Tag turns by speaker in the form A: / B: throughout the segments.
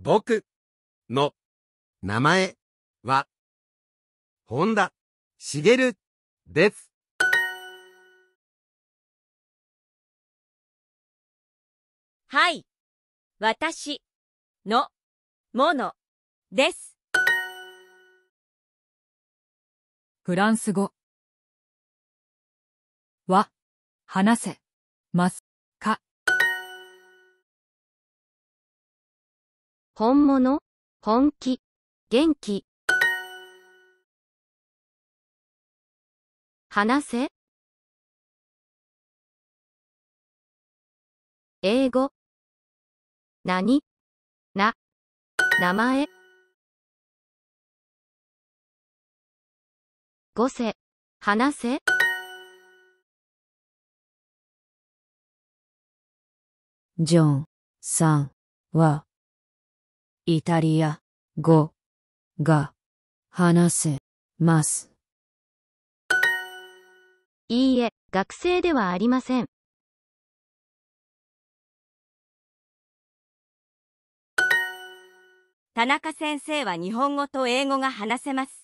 A: 僕の名前は本田茂です。はい。私のものです。フランス語は話せます。本物本気元気話せ英語何な名前語せ話せジョンさんはイタリア語が話せます。いいえ、学生ではありません。田中先生は日本語と英語が話せます。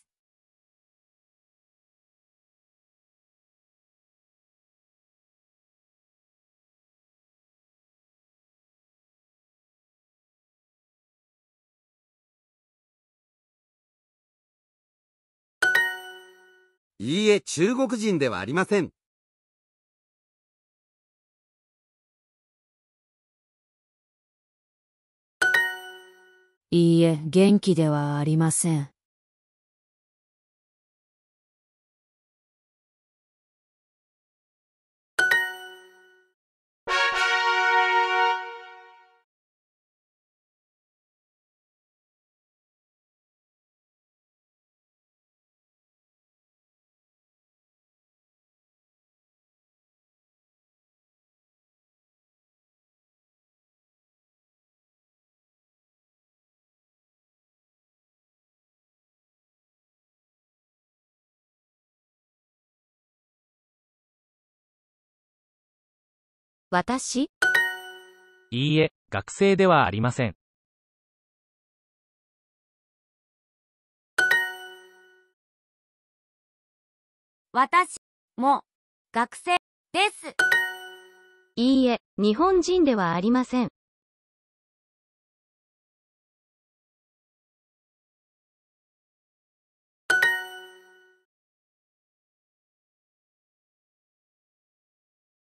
A: いいえ、中国人ではありません。いいえ、元気ではありません。私いいえ、学生ではありません。私も学生です。いいえ、日本人ではありません。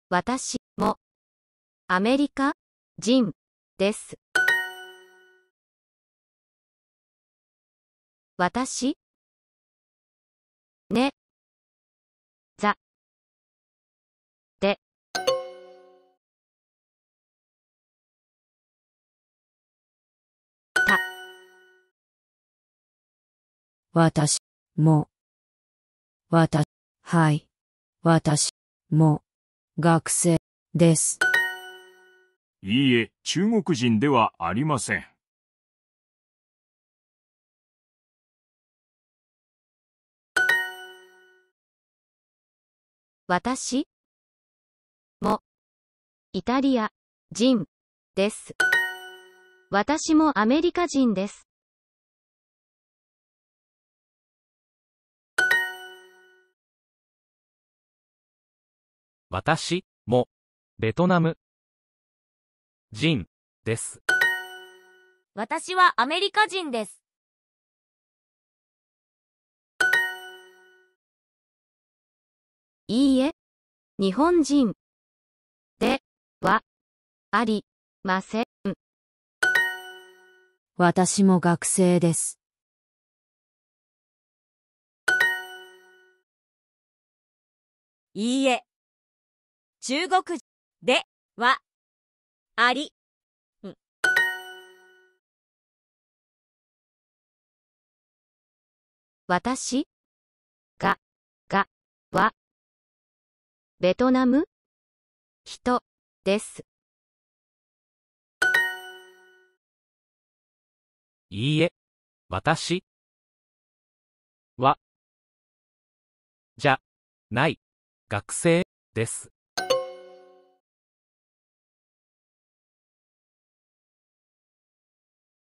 A: 私もアメリカ人です。私ねざでた私も私はい私も学生です。いいえ、中国人ではありません。私もイタリア人です。私もアメリカ人です。私もベトナム人です。私はアメリカ人です。いいえ、日本人ではありません。私も学生です。いいえ、中国ではあり。私が、が、は、ベトナム人です。いいえ、私は、じゃ、ない、学生です。